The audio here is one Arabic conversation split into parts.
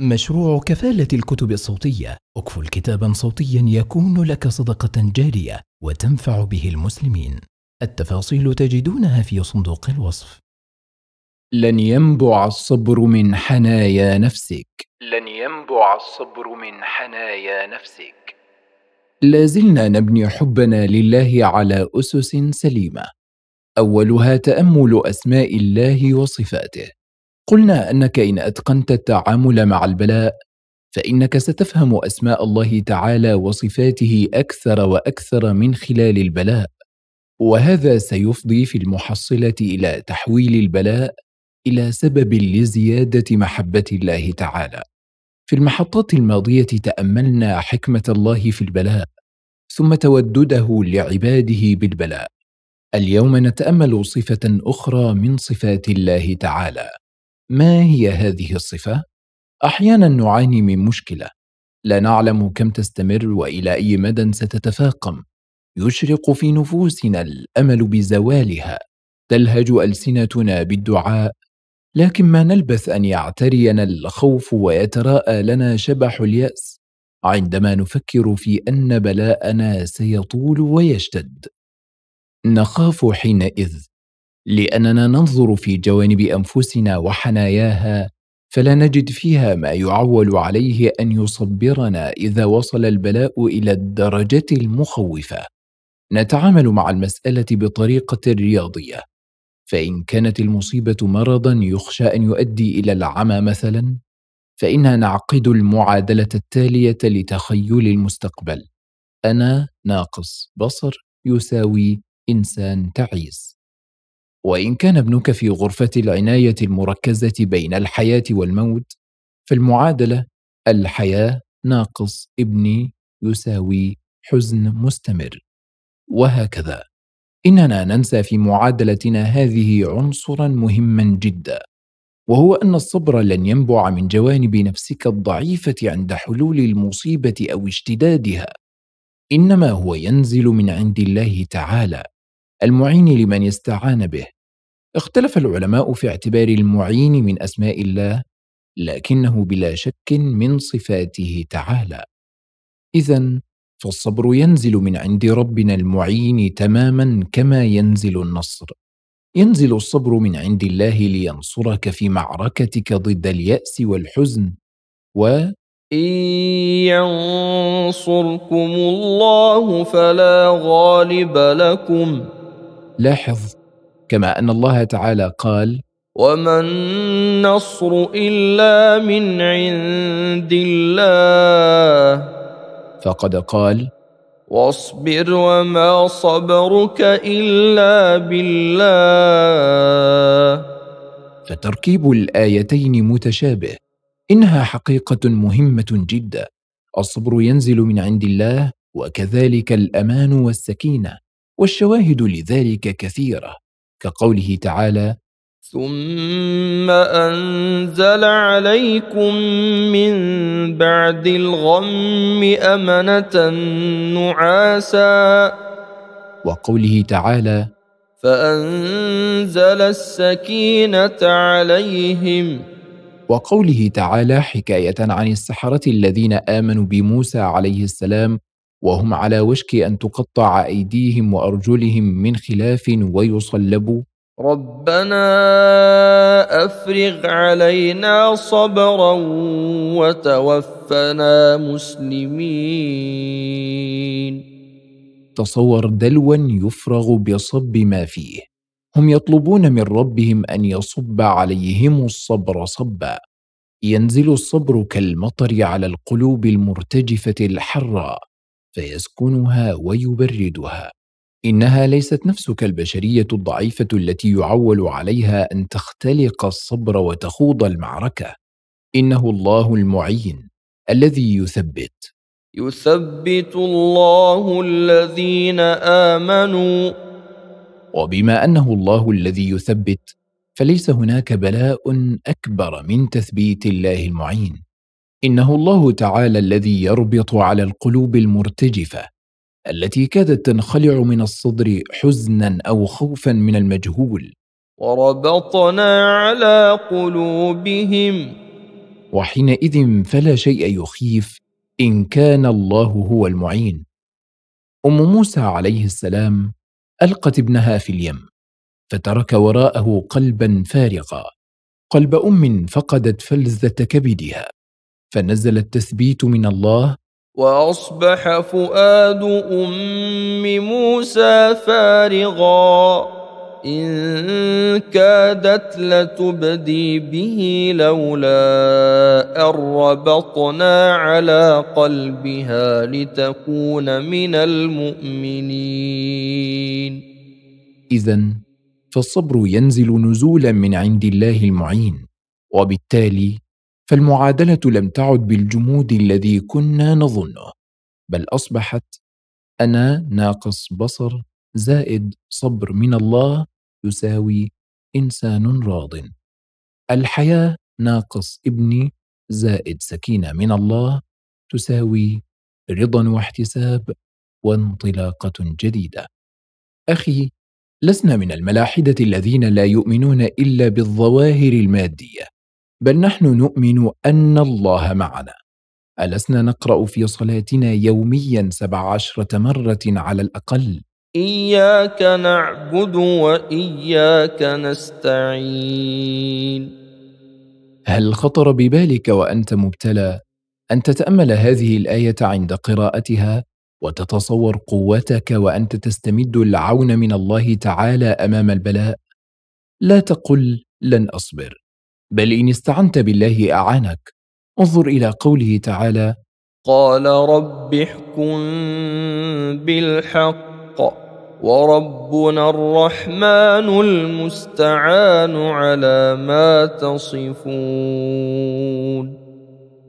مشروع كفالة الكتب الصوتية اكفل كتابا صوتيا يكون لك صدقة جارية وتنفع به المسلمين التفاصيل تجدونها في صندوق الوصف لن ينبع الصبر من حنايا نفسك لن ينبع الصبر من حنايا نفسك لازلنا نبني حبنا لله على أسس سليمة أولها تأمل أسماء الله وصفاته قلنا انك ان اتقنت التعامل مع البلاء فانك ستفهم اسماء الله تعالى وصفاته اكثر واكثر من خلال البلاء وهذا سيفضي في المحصله الى تحويل البلاء الى سبب لزياده محبه الله تعالى في المحطات الماضيه تاملنا حكمه الله في البلاء ثم تودده لعباده بالبلاء اليوم نتامل صفه اخرى من صفات الله تعالى ما هي هذه الصفة؟ أحيانا نعاني من مشكلة لا نعلم كم تستمر وإلى أي مدى ستتفاقم يشرق في نفوسنا الأمل بزوالها تلهج ألسنتنا بالدعاء لكن ما نلبث أن يعترينا الخوف ويتراءى لنا شبح اليأس عندما نفكر في أن بلاءنا سيطول ويشتد نخاف حينئذ لاننا ننظر في جوانب انفسنا وحناياها فلا نجد فيها ما يعول عليه ان يصبرنا اذا وصل البلاء الى الدرجه المخوفه نتعامل مع المساله بطريقه رياضيه فان كانت المصيبه مرضا يخشى ان يؤدي الى العمى مثلا فإنا نعقد المعادلة التالية لتخيل المستقبل أنا ناقص بصر يساوي إنسان تعيس وإن كان ابنك في غرفة العناية المركزة بين الحياة والموت فالمعادلة الحياة ناقص ابني يساوي حزن مستمر وهكذا إننا ننسى في معادلتنا هذه عنصرا مهما جدا وهو أن الصبر لن ينبع من جوانب نفسك الضعيفة عند حلول المصيبة أو اشتدادها إنما هو ينزل من عند الله تعالى المعين لمن يستعان به اختلف العلماء في اعتبار المعين من اسماء الله لكنه بلا شك من صفاته تعالى اذا فالصبر ينزل من عند ربنا المعين تماما كما ينزل النصر ينزل الصبر من عند الله لينصرك في معركتك ضد الياس والحزن و إن ينصركم الله فلا غالب لكم لاحظ كما ان الله تعالى قال وما النصر الا من عند الله فقد قال واصبر وما صبرك الا بالله فتركيب الايتين متشابه انها حقيقه مهمه جدا الصبر ينزل من عند الله وكذلك الامان والسكينه والشواهد لذلك كثيرة كقوله تعالى ثم أنزل عليكم من بعد الغم أمنة نعاسا وقوله تعالى فأنزل السكينة عليهم وقوله تعالى حكاية عن السحرة الذين آمنوا بموسى عليه السلام وهم على وشك ان تقطع ايديهم وارجلهم من خلاف ويصلبوا ربنا افرغ علينا صبرا وتوفنا مسلمين تصور دلوا يفرغ بصب ما فيه هم يطلبون من ربهم ان يصب عليهم الصبر صبا ينزل الصبر كالمطر على القلوب المرتجفه الحره فيسكنها ويبردها انها ليست نفسك البشريه الضعيفه التي يعول عليها ان تختلق الصبر وتخوض المعركه انه الله المعين الذي يثبت يثبت الله الذين امنوا وبما انه الله الذي يثبت فليس هناك بلاء اكبر من تثبيت الله المعين انه الله تعالى الذي يربط على القلوب المرتجفه التي كادت تنخلع من الصدر حزنا او خوفا من المجهول وربطنا على قلوبهم وحينئذ فلا شيء يخيف ان كان الله هو المعين ام موسى عليه السلام القت ابنها في اليم فترك وراءه قلبا فارغا قلب ام فقدت فلذه كبدها فنزل التثبيت من الله واصبح فؤاد ام موسى فارغا ان كادت لتبدي به لولا ان ربطنا على قلبها لتكون من المؤمنين اذا فالصبر ينزل نزولا من عند الله المعين وبالتالي فالمعادله لم تعد بالجمود الذي كنا نظنه بل اصبحت انا ناقص بصر زائد صبر من الله يساوي انسان راض الحياه ناقص ابني زائد سكينه من الله تساوي رضا واحتساب وانطلاقه جديده اخي لسنا من الملاحده الذين لا يؤمنون الا بالظواهر الماديه بل نحن نؤمن أن الله معنا ألسنا نقرأ في صلاتنا يوميا سبع عشرة مرة على الأقل إياك نعبد وإياك نستعين هل خطر ببالك وأنت مبتلى أن تتأمل هذه الآية عند قراءتها وتتصور قوتك وأنت تستمد العون من الله تعالى أمام البلاء؟ لا تقل لن أصبر بل إن استعنت بالله أعانك انظر إلى قوله تعالى قال رب احكم بالحق وربنا الرحمن المستعان على ما تصفون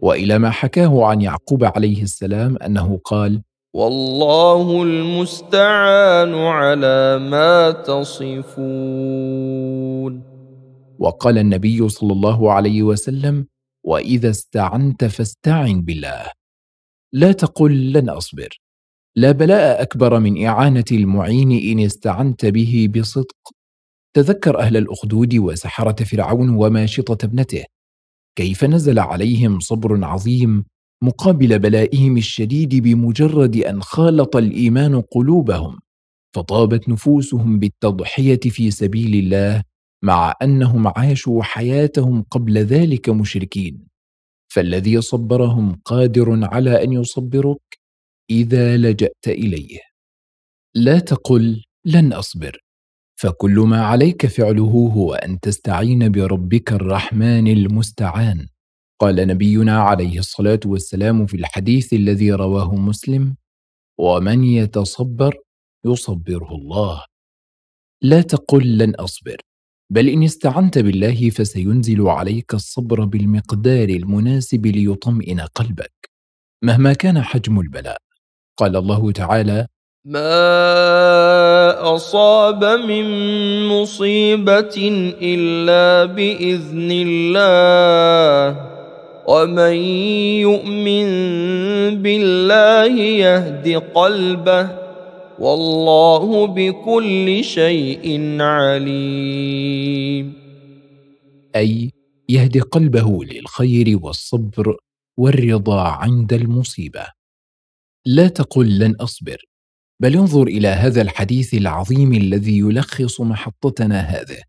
والى ما حكاه عن يعقوب عليه السلام انه قال والله المستعان على ما تصفون وقال النبي صلى الله عليه وسلم واذا استعنت فاستعن بالله لا تقل لن اصبر لا بلاء اكبر من اعانه المعين ان استعنت به بصدق تذكر اهل الاخدود وسحره فرعون وماشطه ابنته كيف نزل عليهم صبر عظيم مقابل بلائهم الشديد بمجرد ان خالط الايمان قلوبهم فطابت نفوسهم بالتضحيه في سبيل الله مع انهم عاشوا حياتهم قبل ذلك مشركين فالذي صبرهم قادر على ان يصبرك اذا لجات اليه لا تقل لن اصبر فكل ما عليك فعله هو ان تستعين بربك الرحمن المستعان قال نبينا عليه الصلاه والسلام في الحديث الذي رواه مسلم ومن يتصبر يصبره الله لا تقل لن اصبر بل إن استعنت بالله فسينزل عليك الصبر بالمقدار المناسب ليطمئن قلبك مهما كان حجم البلاء قال الله تعالى ما اصاب من مصيبه الا باذن الله ومن يؤمن بالله يهد قلبه والله بكل شيء عليم اي يهدي قلبه للخير والصبر والرضا عند المصيبه لا تقل لن اصبر بل انظر الى هذا الحديث العظيم الذي يلخص محطتنا هذه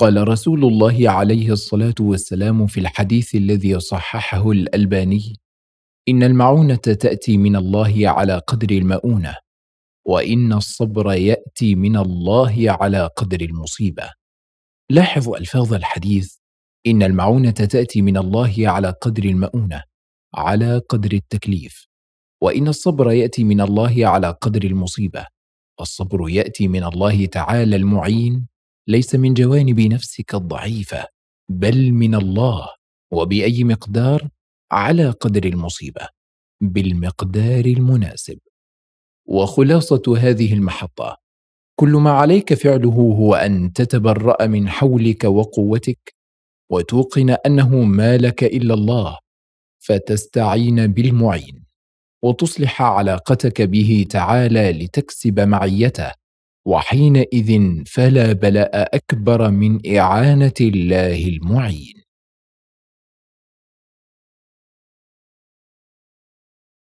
قال رسول الله عليه الصلاه والسلام في الحديث الذي صححه الالباني ان المعونه تاتي من الله على قدر المؤونه وان الصبر ياتي من الله على قدر المصيبه لاحظوا الفاظ الحديث ان المعونه تاتي من الله على قدر المؤونه على قدر التكليف وان الصبر ياتي من الله على قدر المصيبه الصبر ياتي من الله تعالى المعين ليس من جوانب نفسك الضعيفه بل من الله وباي مقدار على قدر المصيبه بالمقدار المناسب وخلاصه هذه المحطه كل ما عليك فعله هو ان تتبرا من حولك وقوتك وتوقن انه ما لك الا الله فتستعين بالمعين وتصلح علاقتك به تعالى لتكسب معيته وحينئذ فلا بلاء اكبر من اعانه الله المعين